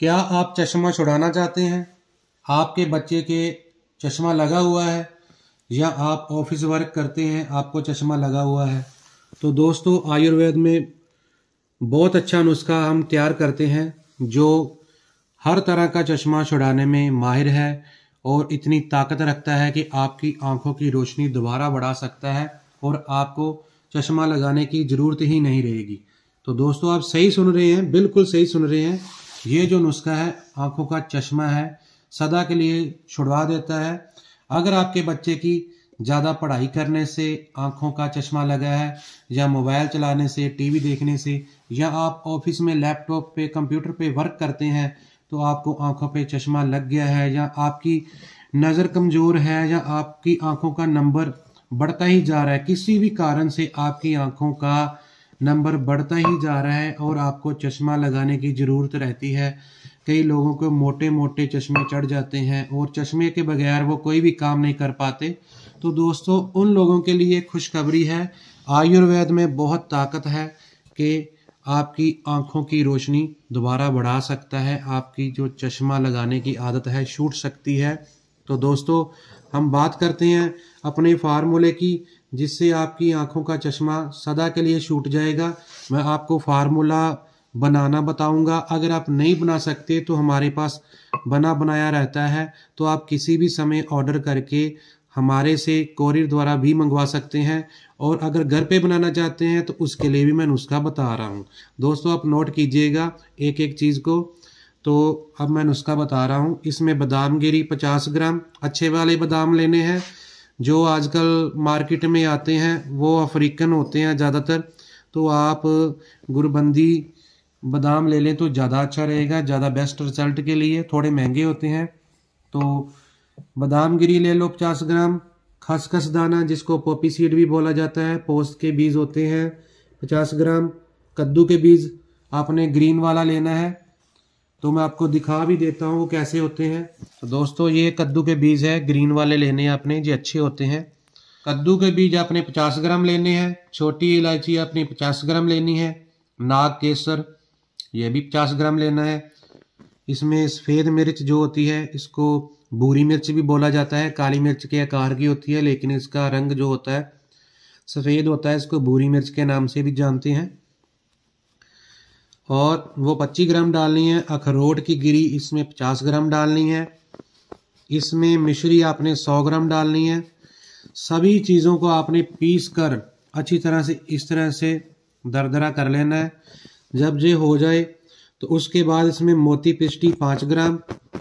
क्या आप चश्मा छुड़ाना चाहते हैं आपके बच्चे के चश्मा लगा हुआ है या आप ऑफिस वर्क करते हैं आपको चश्मा लगा हुआ है तो दोस्तों आयुर्वेद में बहुत अच्छा नुस्खा हम तैयार करते हैं जो हर तरह का चश्मा छुड़ाने में माहिर है और इतनी ताकत रखता है कि आपकी आंखों की रोशनी दोबारा बढ़ा सकता है और आपको चश्मा लगाने की ज़रूरत ही नहीं रहेगी तो दोस्तों आप सही सुन रहे हैं बिल्कुल सही सुन रहे हैं ये जो नुस्खा है आंखों का चश्मा है सदा के लिए छुड़वा देता है अगर आपके बच्चे की ज़्यादा पढ़ाई करने से आंखों का चश्मा लगा है या मोबाइल चलाने से टीवी देखने से या आप ऑफिस में लैपटॉप पे कंप्यूटर पे वर्क करते हैं तो आपको आंखों पे चश्मा लग गया है या आपकी नज़र कमज़ोर है या आपकी आंखों का नंबर बढ़ता ही जा रहा है किसी भी कारण से आपकी आंखों का नंबर बढ़ता ही जा रहा है और आपको चश्मा लगाने की ज़रूरत रहती है कई लोगों को मोटे मोटे चश्मे चढ़ जाते हैं और चश्मे के बगैर वो कोई भी काम नहीं कर पाते तो दोस्तों उन लोगों के लिए खुशखबरी है आयुर्वेद में बहुत ताकत है कि आपकी आंखों की रोशनी दोबारा बढ़ा सकता है आपकी जो चश्मा लगाने की आदत है छूट सकती है तो दोस्तों हम बात करते हैं अपने फार्मूले की जिससे आपकी आंखों का चश्मा सदा के लिए छूट जाएगा मैं आपको फार्मूला बनाना बताऊंगा अगर आप नहीं बना सकते तो हमारे पास बना बनाया रहता है तो आप किसी भी समय ऑर्डर करके हमारे से कोरियर द्वारा भी मंगवा सकते हैं और अगर घर पे बनाना चाहते हैं तो उसके लिए भी मैं नुस्खा बता रहा हूँ दोस्तों आप नोट कीजिएगा एक एक चीज़ को तो अब मैं नुस्खा बता रहा हूँ इसमें बादाम गिरी पचास ग्राम अच्छे वाले बादाम लेने हैं जो आजकल मार्केट में आते हैं वो अफ्रीकन होते हैं ज़्यादातर तो आप गुरबंदी बादाम ले लें तो ज़्यादा अच्छा रहेगा ज़्यादा बेस्ट रिजल्ट के लिए थोड़े महंगे होते हैं तो बादाम गिरी ले लो पचास ग्राम खसखस दाना जिसको पोपी सीड भी बोला जाता है पोस्त के बीज होते हैं पचास ग्राम कद्दू के बीज आपने ग्रीन वाला लेना है तो मैं आपको दिखा भी देता हूँ वो कैसे होते हैं तो दोस्तों ये कद्दू के बीज है ग्रीन वाले लेने हैं आपने ये अच्छे होते हैं कद्दू के बीज आपने 50 ग्राम लेने हैं छोटी इलायची आपने 50 ग्राम लेनी है नाग केसर ये भी 50 ग्राम लेना है इसमें सफ़ेद मिर्च जो होती है इसको भूरी मिर्च भी बोला जाता है काली मिर्च के आकार की होती है लेकिन इसका रंग जो होता है सफ़ेद होता है इसको भूरी मिर्च के नाम से भी जानते हैं और वो 25 ग्राम डालनी है अखरोट की गिरी इसमें 50 ग्राम डालनी है इसमें मिश्री आपने 100 ग्राम डालनी है सभी चीज़ों को आपने पीस कर अच्छी तरह से इस तरह से दरदरा कर लेना है जब ये हो जाए तो उसके बाद इसमें मोती पिस्टी पाँच ग्राम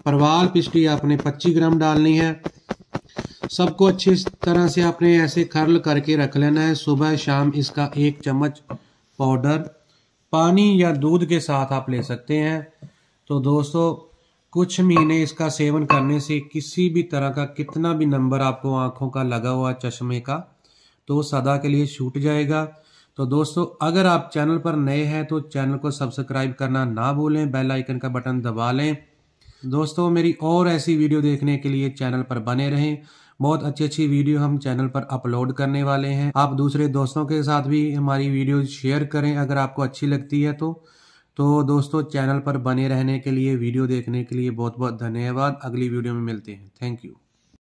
परवाल पिस्टी आपने पच्चीस ग्राम डालनी है सबको अच्छी तरह से आपने ऐसे खरल करके रख लेना है सुबह शाम इसका एक चम्मच पाउडर पानी या दूध के साथ आप ले सकते हैं तो दोस्तों कुछ महीने इसका सेवन करने से किसी भी तरह का कितना भी नंबर आपको आंखों का लगा हुआ चश्मे का तो सदा के लिए छूट जाएगा तो दोस्तों अगर आप चैनल पर नए हैं तो चैनल को सब्सक्राइब करना ना भूलें बेल आइकन का बटन दबा लें दोस्तों मेरी और ऐसी वीडियो देखने के लिए चैनल पर बने रहें बहुत अच्छी अच्छी वीडियो हम चैनल पर अपलोड करने वाले हैं आप दूसरे दोस्तों के साथ भी हमारी वीडियो शेयर करें अगर आपको अच्छी लगती है तो तो दोस्तों चैनल पर बने रहने के लिए वीडियो देखने के लिए बहुत बहुत धन्यवाद अगली वीडियो में मिलते हैं थैंक यू